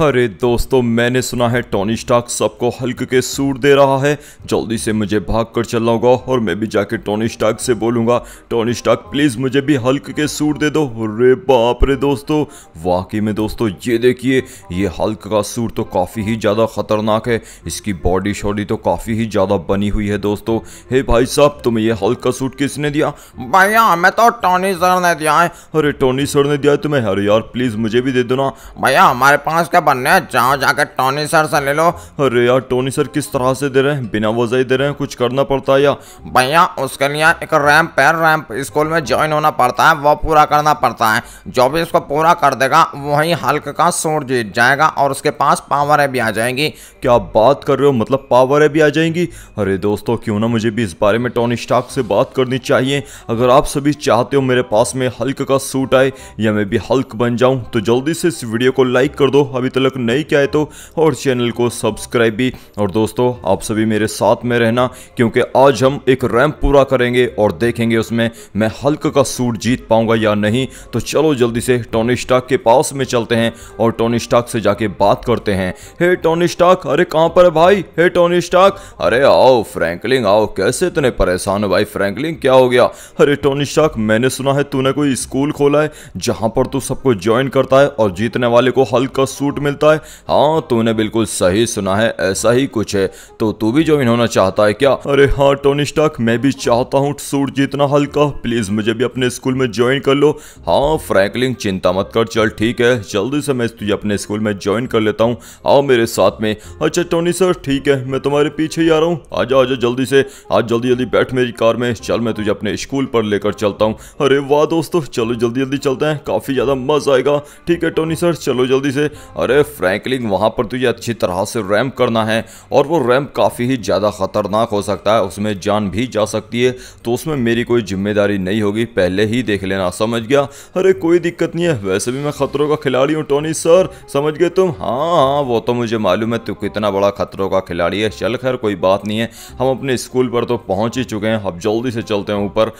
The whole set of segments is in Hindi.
अरे दोस्तों मैंने सुना है टॉनी स्टार्क सबको हल्क के सूट दे रहा है जल्दी से मुझे भाग कर चलना होगा और मैं भी जाके टॉनी स्टार्क से बोलूंगा टॉनी स्टार्क प्लीज़ मुझे भी हल्क के सूट दे दो अरे बाप रे दोस्तों वाकई में दोस्तों ये देखिए ये हल्क का सूट तो काफ़ी ही ज़्यादा ख़तरनाक है इसकी बॉडी शॉडी तो काफ़ी ही ज़्यादा बनी हुई है दोस्तों हे भाई साहब तुम्हें ये हल्क का सूट किसने दिया भैया हमें तो टॉनी सर ने दिया है अरे टॉनी सर ने दिया तुम्हें अरे यार प्लीज़ मुझे भी दे दो ना भैया हमारे पास बनने जाओ जाकर टोनी सर से ले लो अरे यार टोनी सर किस तरह से दे रहे हैं बिना वजह ही दे रहे हैं कुछ करना पड़ता है या भैया उसके लिए एक रैम्प है रैम्प स्कूल में ज्वाइन होना पड़ता है वो पूरा करना पड़ता है जो भी उसको पूरा कर देगा वही हल्क का सूट जीत जाएगा और उसके पास पावरें भी आ जाएंगी क्या बात कर रहे हो मतलब पावरें भी आ जाएंगी अरे दोस्तों क्यों ना मुझे भी इस बारे में टोनी स्टॉक से बात करनी चाहिए अगर आप सभी चाहते हो मेरे पास में हल्क का सूट आए या मैं भी हल्क बन जाऊं तो जल्दी से इस वीडियो को लाइक कर दो अभी तक नहीं किया है तो और चैनल को सब्सक्राइब भी और दोस्तों आप सभी मेरे साथ में रहना क्योंकि आज हम एक रैंप पूरा करेंगे और देखेंगे उसमें मैं हल्क का सूट जीत पाऊंगा या नहीं तो चलो जल्दी से टोनी स्टाक के पास में चलते हैं और टोनी स्टाक से जाके बात करते हैं हे टोनी स्टाक अरे कहाँ पर है भाई हे टोनी स्टाक अरे आओ फ्रेंकलिंग आओ कैसे इतने परेशान हो भाई फ्रेंकलिंग क्या हो गया अरे टोनी स्टाक मैंने सुना है तूने कोई स्कूल खोला है जहां पर तू सबको ज्वाइन करता है और जीतने वाले को हल्का सूट मिलता है हाँ तूने बिल्कुल सही सुना है ऐसा ही कुछ है तो तू भी ज्वाइन होना चाहता है क्या अरे हाँ टोनी स्टॉक मैं भी चाहता हूँ सूट जीतना हल्का प्लीज मुझे भी अपने स्कूल में ज्वाइन कर लो हाँ फ्रैंकलिंग चिंता मत कर चल ठीक है जल्दी से मैं तुझे अपने स्कूल में ज्वाइन कर लेता हूँ आओ मेरे साथ में अच्छा टोनी सर ठीक है मैं तुम्हारे पीछे ही आ रहा हूँ आजा आजा जल्दी से आज जल्दी जल्दी बैठ मेरी कार में चल मैं तुझे अपने स्कूल पर लेकर चलता हूँ अरे वाह दोस्तों चलो जल्दी जल्दी चलते हैं काफी ज्यादा मजा आएगा ठीक है टोनी सर चलो जल्दी से अरे अरे फ्रैंकलिंग वहाँ पर तुझे तो अच्छी तरह से रैंप करना है और वो रैंप काफ़ी ही ज़्यादा ख़तरनाक हो सकता है उसमें जान भी जा सकती है तो उसमें मेरी कोई जिम्मेदारी नहीं होगी पहले ही देख लेना समझ गया अरे कोई दिक्कत नहीं है वैसे भी मैं ख़तरों का खिलाड़ी हूँ टोनी सर समझ गए तुम हाँ हाँ वो तो मुझे मालूम है तू कितना बड़ा ख़तरों का खिलाड़ी है चल खैर कोई बात नहीं है हम अपने स्कूल पर तो पहुँच ही चुके हैं अब जल्दी से चलते हैं ऊपर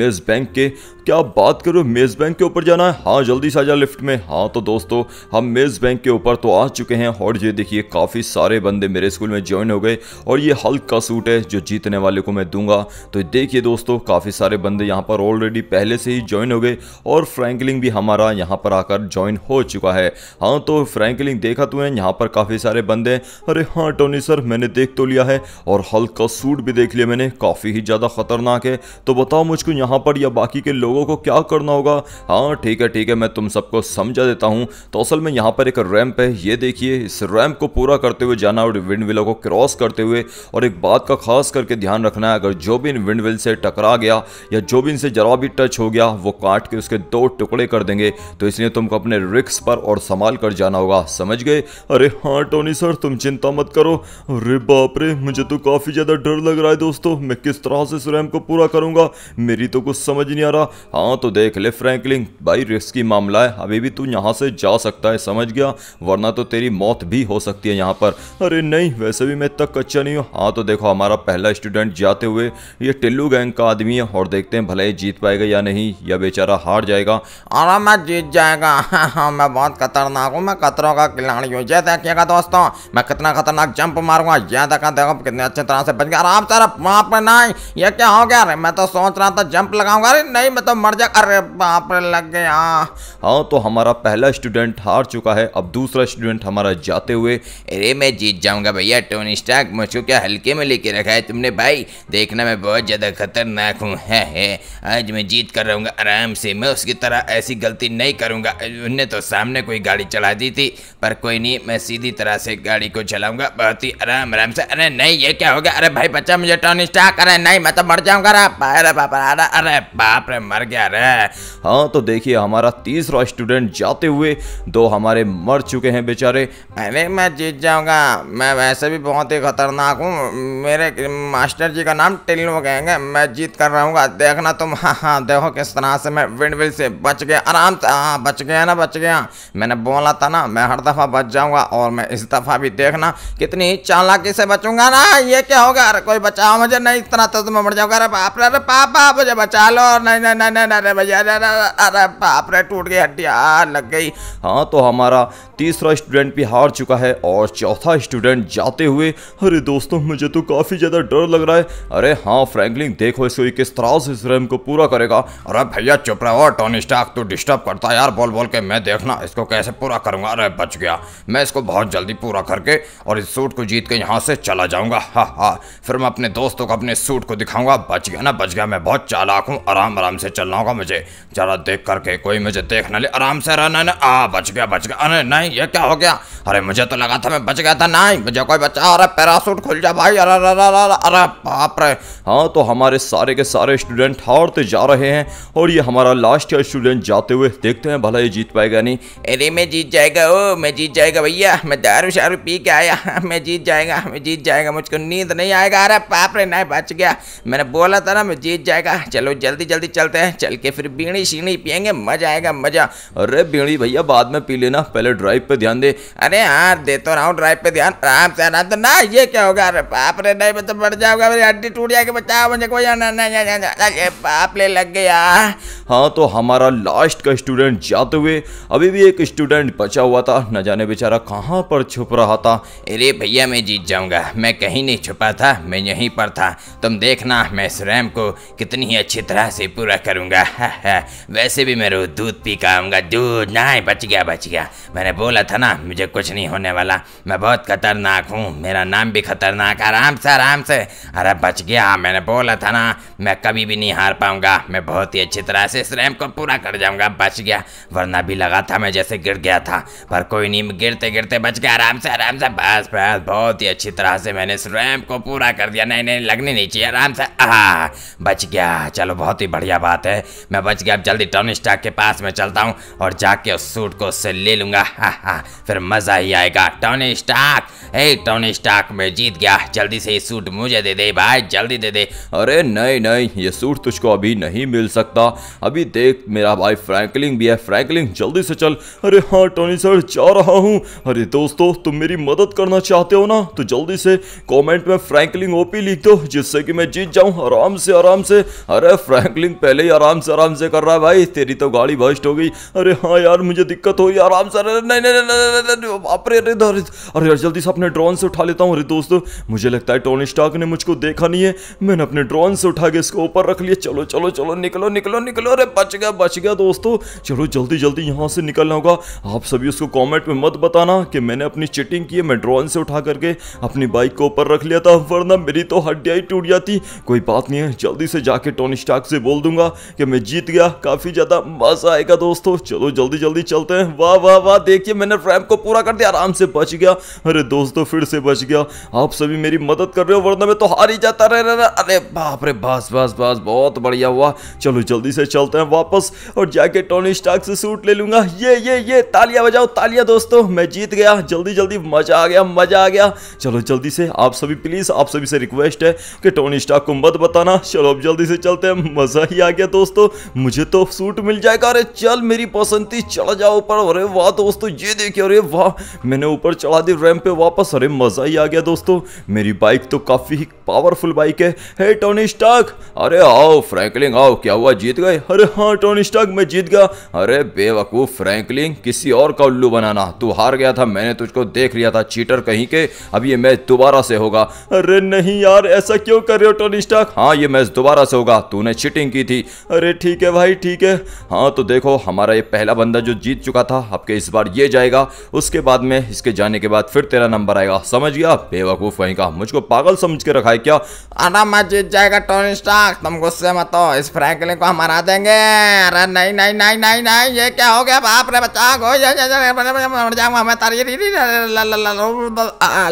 मेज़ बैंक के क्या बात करो मेज़ बैंक के ऊपर जाना है हाँ जल्दी से आ जा लिफ्ट में हाँ तो दोस्तों हम मेज़ बैंक के के ऊपर तो आ चुके हैं और ये देखिए काफ़ी सारे बंदे मेरे स्कूल में ज्वाइन हो गए और ये हल्क का सूट है जो जीतने वाले को मैं दूंगा तो देखिए दोस्तों काफ़ी सारे बंदे यहाँ पर ऑलरेडी पहले से ही ज्वाइन हो गए और फ्रैंकलिंग भी हमारा यहाँ पर आकर ज्वाइन हो चुका है हाँ तो फ्रैंकलिंग देखा है यहाँ पर काफ़ी सारे बंदे अरे हाँ टोनी सर मैंने देख तो लिया है और हल्क का सूट भी देख लिया मैंने काफ़ी ही ज़्यादा खतरनाक है तो बताओ मुझको यहाँ पर या बाकी के लोगों को क्या करना होगा हाँ ठीक है ठीक है मैं तुम सबको समझा देता हूँ तो असल में यहाँ पर एक रैंप है ये देखिए इस रैंप को पूरा करते हुए जाना और विंड विलो को क्रॉस करते हुए और एक बात का खास करके ध्यान रखना है अगर जो भी इन विंड विल से टकरा गया या जो भी इनसे जरा भी टच हो गया वो काट के उसके दो टुकड़े कर देंगे तो इसलिए तुमको अपने रिक्स पर और संभाल कर जाना होगा समझ गए अरे हाँ टोनी सर तुम चिंता मत करो अरे बाप रे मुझे तो काफ़ी ज़्यादा डर लग रहा है दोस्तों मैं किस तरह से इस रैम्प को पूरा करूँगा मेरी तो कुछ समझ नहीं आ रहा हाँ तो देख ले फ्रेंकलिंग भाई की मामला है अभी भी तू यहाँ से जा सकता है समझ गया वरना तो तेरी मौत भी हो सकती है यहाँ पर अरे नहीं वैसे भी मैं इतना कच्चा नहीं हूँ हाँ तो देखो हमारा पहला स्टूडेंट जाते हुए ये टिल्लू गैंग का आदमी है और देखते हैं भले ही जीत पाएगा या नहीं या बेचारा हार जाएगा अरे मैं जीत जाएगा हाँ मैं बहुत खतरनाक हूँ मैं खतरों का खिलाड़ी हूँ ये देखिएगा दोस्तों मैं कितना खतरनाक जंप मारूंगा यह देखा देखो कितने अच्छे तरह से बच गया आप वहाँ पर ना ये क्या हो गया अरे मैं तो सोच रहा था जंप लगाऊंगा अरे नहीं मैं तो मर जा अरे बाप लग गया हाँ तो हमारा पहला स्टूडेंट हार चुका है अब दूसरा स्टूडेंट हमारा जाते हुए अरे मैं जीत जाऊंगा भैया टोनी स्टार्क मुझको क्या हल्के में लेके रखा है तुमने भाई देखना मैं बहुत ज़्यादा खतरनाक हूँ है, है आज मैं जीत कर रहूँगा आराम से मैं उसकी तरह ऐसी गलती नहीं करूँगा उनने तो सामने कोई गाड़ी चला दी थी पर कोई नहीं मैं सीधी तरह से गाड़ी को चलाऊँगा बहुत ही आराम आराम से अरे नहीं ये क्या होगा अरे भाई बच्चा मुझे टोनी स्टार्क अरे नहीं मैं तो मर जाऊँगा अरे बाप अरे बाप रे मर गया अरे हाँ तो देखिए हमारा तीसरा स्टूडेंट जाते हुए दो हमारे मर मर चुके हैं बेचारे अरे मैं जीत जाऊंगा मैं वैसे भी बहुत ही खतरनाक हूँ मेरे मास्टर जी का नाम टिल्लो कहेंगे मैं जीत कर रहूँगा देखना तुम हाँ हाँ देखो किस तरह से मैं विंड विल से बच गया आराम से हाँ बच गया ना बच गया मैंने बोला था ना मैं हर दफ़ा बच जाऊँगा और मैं इस दफ़ा भी देखना कितनी चालाकी से बचूंगा ना ये क्या होगा अरे कोई बचाओ मुझे नहीं इतना तो मैं मर जाऊंगा अरे बाप रे अरे पापा मुझे बचा लो और नहीं नहीं नहीं नहीं अरे भैया अरे बाप रे टूट गई हड्डी लग गई हाँ तो हमारा तीसरा स्टूडेंट भी हार चुका है और चौथा स्टूडेंट जाते हुए अरे दोस्तों मुझे तो काफ़ी ज़्यादा डर लग रहा है अरे हाँ फ्रैंकलिन देखो इसको किस तरह से इस रैम को पूरा करेगा अरे भैया चुप रहो टोनी स्टाक तू डिस्टर्ब करता यार बोल बोल के मैं देखना इसको कैसे पूरा करूँगा अरे बच गया मैं इसको बहुत जल्दी पूरा करके और इस सूट को जीत के यहाँ से चला जाऊंगा हाँ हाँ फिर मैं अपने दोस्तों को अपने सूट को दिखाऊंगा बच गया ना बच गया मैं बहुत चालाक हूँ आराम आराम से चलना होगा मुझे जरा देख करके कोई मुझे देख ना ले आराम से रहना ना आ हाँ, बच गया बच गया अरे नहीं नहीं ये क्या हो गया अरे मुझे तो लगा था मैं बच गया था नहीं मुझे कोई बचा अरे पैरासूट खुल जा भाई अरे अरे अरे अरे बाप रे हाँ तो हमारे सारे के सारे स्टूडेंट हारते जा रहे हैं और ये हमारा लास्ट ईयर स्टूडेंट जाते हुए देखते हैं भला ये जीत पाएगा नहीं अरे मैं जीत जाएगा ओ मैं जीत जाएगा भैया मैं दारू शारू पी के आया मैं जीत जाएगा मैं जीत जाएगा मुझको नींद नहीं आएगा अरे बाप रे नहीं बच गया मैंने बोला था ना मैं जीत जाएगा चलो जल्दी जल्दी चलते हैं चल के फिर बीड़ी शीणी पियेंगे मजा आएगा मजा अरे बीड़ी भैया बाद में पी लेना पहले ड्राइव ड्राइव पे ध्यान दे अरे यार दे तो रहा हूँ ड्राइव पे ध्यान आराम से आना तो ना ये क्या होगा अरे बाप रे नहीं मैं तो बढ़ जाऊंगा मेरी हड्डी टूट जाएगी बचाओ मुझे कोई आना ना ना अरे बाप ले लग गया हाँ तो हमारा लास्ट का स्टूडेंट जाते हुए अभी भी एक स्टूडेंट बचा हुआ था न जाने बेचारा कहाँ पर छुप रहा था अरे भैया मैं जीत जाऊँगा मैं कहीं नहीं छुपा था मैं यहीं पर था तुम देखना मैं इस रैम को कितनी अच्छी तरह से पूरा करूँगा वैसे भी मैं दूध पी का आऊँगा दूध ना बच गया बच गया मैंने बोल बोला था ना मुझे कुछ नहीं होने वाला मैं बहुत खतरनाक हूँ मेरा नाम भी खतरनाक आराम से आराम से अरे बच गया मैंने बोला था ना मैं कभी भी नहीं हार पाऊंगा मैं बहुत ही अच्छी तरह से इस रैम को पूरा कर जाऊंगा बच गया वरना भी लगा था मैं जैसे गिर गया था पर कोई नहीं गिरते गिरते बच गया आराम से आराम से बस बस बहुत ही अच्छी तरह से मैंने इस रैम को पूरा कर दिया नहीं नहीं लगने नहीं चाहिए आराम से आ बच गया चलो बहुत ही बढ़िया बात है मैं बच गया अब जल्दी टॉन स्टाक के पास में चलता हूँ और जाके उस सूट को उससे ले लूँगा फिर मजा ही आएगा Tony Stark hey Tony Stark मैं जीत गया जल्दी से ये सूट मुझे दे दे भाई जल्दी दे दे अरे नहीं नहीं ये सूट तुझको अभी नहीं मिल सकता अभी देख मेरा भाई फ्रैंकलिंग भी है फ्रैंकलिंग जल्दी से चल अरे हाँ टोनी सर जा रहा हूँ अरे दोस्तों तुम मेरी मदद करना चाहते हो ना तो जल्दी से कॉमेंट में फ्रैंकलिन ओपी लिख दो जिससे कि मैं जीत जाऊँ आराम से आराम से अरे फ्रैंकलिंग पहले ही आराम से आराम से कर रहा है भाई तेरी तो गाड़ी भस्ट हो गई अरे हाँ यार मुझे दिक्कत हो रही आराम से अरे नहीं नहीं नहीं नहीं अरे अरे अरे यार जल्दी से अपने ड्रोन से उठा लेता हूँ अरे दोस्तों मुझे लगता है टोनी स्टार्क ने मुझको देखा नहीं है मैंने अपने ड्रोन से उठा के इसको ऊपर रख लिया चलो चलो चलो निकलो निकलो निकलो अरे बच गया बच गया दोस्तों चलो जल्दी जल्दी यहाँ से निकलना होगा आप सभी उसको कॉमेंट में मत बताना कि मैंने अपनी चिटिंग की है मैं ड्रोन से उठा करके अपनी बाइक को ऊपर रख लिया था वरना मेरी तो हड्डियाँ ही टूट जाती कोई बात नहीं है जल्दी से जाके टोनी स्टार्क से बोल दूंगा कि मैं जीत गया काफ़ी ज़्यादा मज़ा आएगा दोस्तों चलो जल्दी जल्दी चलते हैं वाह वाह वाह देखिए देखिए मैंने रैम को पूरा कर दिया आराम से बच गया अरे दोस्तों फिर से बच गया आप सभी मेरी मदद कर रहे हो वरना मैं तो हार ही जाता रहे अरे बाप रे बस बस बस बहुत बढ़िया हुआ चलो जल्दी से चलते हैं वापस और जाके टोनी स्टाक से सूट ले लूंगा ये ये ये तालियां बजाओ तालियां दोस्तों मैं जीत गया जल्दी जल्दी मजा आ गया मजा आ गया चलो जल्दी से आप सभी प्लीज आप सभी से रिक्वेस्ट है कि टोनी स्टाक को मत बताना चलो अब जल्दी से चलते हैं मजा ही आ गया दोस्तों मुझे तो सूट मिल जाएगा अरे चल मेरी पसंदी चला जाओ ऊपर अरे वाह दोस्तों ये देखिए अरे वाह मैंने ऊपर चढ़ा दी रैम पे वापस अरे मज़ा ही आ गया दोस्तों मेरी बाइक तो काफ़ी ही पावरफुल बाइक है हे टोनी स्टॉक अरे आओ फ्रैंकलिंग आओ क्या हुआ जीत गए अरे हाँ टोनी स्टॉक मैं जीत गया अरे बेवकूफ़ फ्रैंकलिंग किसी और का उल्लू बनाना तू हार गया था मैंने तुझको देख लिया था चीटर कहीं के अब ये मैच दोबारा से होगा अरे नहीं यार ऐसा क्यों कर रहे हो टोनी स्टॉक हाँ ये मैच दोबारा से होगा तूने चीटिंग की थी अरे ठीक है भाई ठीक है हाँ तो देखो हमारा ये पहला बंदा जो जीत चुका था आपके इस बार ये जाएगा उसके बाद में इसके जाने के बाद फिर तेरा नंबर आएगा समझ गया बेवकूफ वहीं का मुझको पागल समझ के रखा है क्या अरे मैं जीत जाएगा टोनी स्टार्क तुम गुस्से मत हो इस फ्रैंकलिन को हम हरा देंगे अरे नहीं नहीं नहीं नहीं नहीं ये क्या हो गया बाप रे बचा गो मर जाऊंगा मैं तारी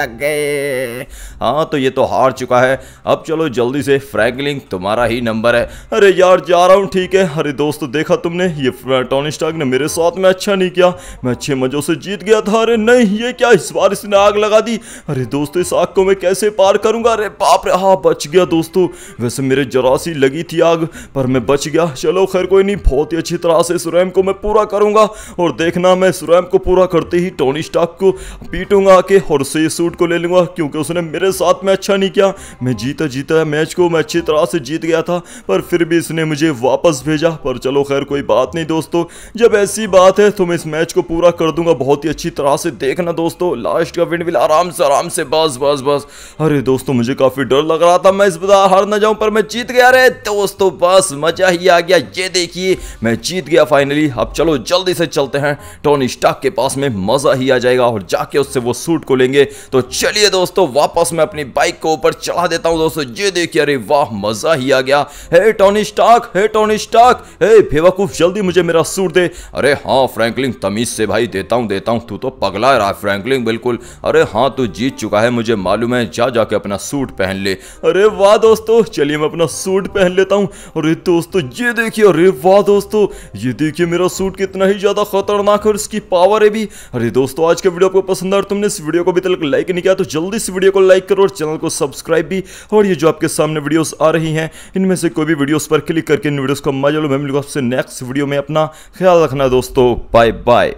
लग गए हाँ तो ये तो हार चुका है अब चलो जल्दी से फ्रैंकलिन तुम्हारा ही नंबर है अरे यार जा रहा हूँ ठीक है अरे दोस्तों देखा तुमने ये टोनी स्टार्क ने मेरे साथ में अच्छा नहीं किया मैं अच्छे मजों से जीत गया था अरे नहीं ये क्या इस बार इसने आग लगा दी अरे दोस्तों इस आग को मैं कैसे पार करूंगा अरे बाप रे हाँ बच गया दोस्तों वैसे मेरे जरासी लगी थी आग पर मैं बच गया चलो खैर कोई नहीं बहुत ही अच्छी तरह से सुरैम को मैं पूरा करूंगा और देखना मैं सुरैम को पूरा करते ही टोनी स्टाक को पीटूंगा आके और से सूट को ले लूंगा क्योंकि उसने मेरे साथ में अच्छा नहीं किया मैं जीता जीता मैच को मैं अच्छी तरह से जीत गया था पर फिर भी इसने मुझे वापस भेजा पर चलो खैर कोई बात नहीं दोस्तों जब ऐसी बात है तो मैं इस मैच को पूरा कर कर दूंगा बहुत ही अच्छी तरह से देखना दोस्तों लास्ट का विंडविल आराम से आराम से बस बस बस अरे दोस्तों मुझे काफी डर लग रहा था मैं इस बार हार ना जाऊं पर मैं जीत गया अरे दोस्तों बस मजा ही आ गया ये देखिए मैं जीत गया फाइनली अब चलो जल्दी से चलते हैं टोनी स्टाक के पास में मजा ही आ जाएगा और जाके उससे वो सूट को लेंगे तो चलिए दोस्तों वापस मैं अपनी बाइक को ऊपर चढ़ा देता हूँ दोस्तों ये देखिए अरे वाह मजा ही आ गया hey Tony Stark hey Tony Stark hey बेवकूफ जल्दी मुझे मेरा सूट दे अरे हाँ फ्रेंकलिंग तमीज से भाई दे देता हूँ देता हूँ तू तो पगला है फ्रैंकलिन बिल्कुल अरे हाँ तू जीत चुका है मुझे मालूम है जा जाके अपना सूट पहन ले अरे वाह दोस्तों चलिए मैं अपना सूट पहन लेता हूँ अरे दोस्तों ये देखिए अरे वाह दोस्तों ये देखिए मेरा सूट कितना ही ज़्यादा खतरनाक है और इसकी पावर है भी अरे दोस्तों आज के वीडियो आपको पसंद आया तुमने इस वीडियो को अभी तक लाइक नहीं किया तो जल्दी इस वीडियो को लाइक करो और चैनल को सब्सक्राइब भी और ये जो आपके सामने वीडियोस आ रही हैं इनमें से कोई भी वीडियोस पर क्लिक करके इन वीडियोस को मजा लो मैं मिलूंगा आपसे नेक्स्ट वीडियो में अपना ख्याल रखना दोस्तों बाय बाय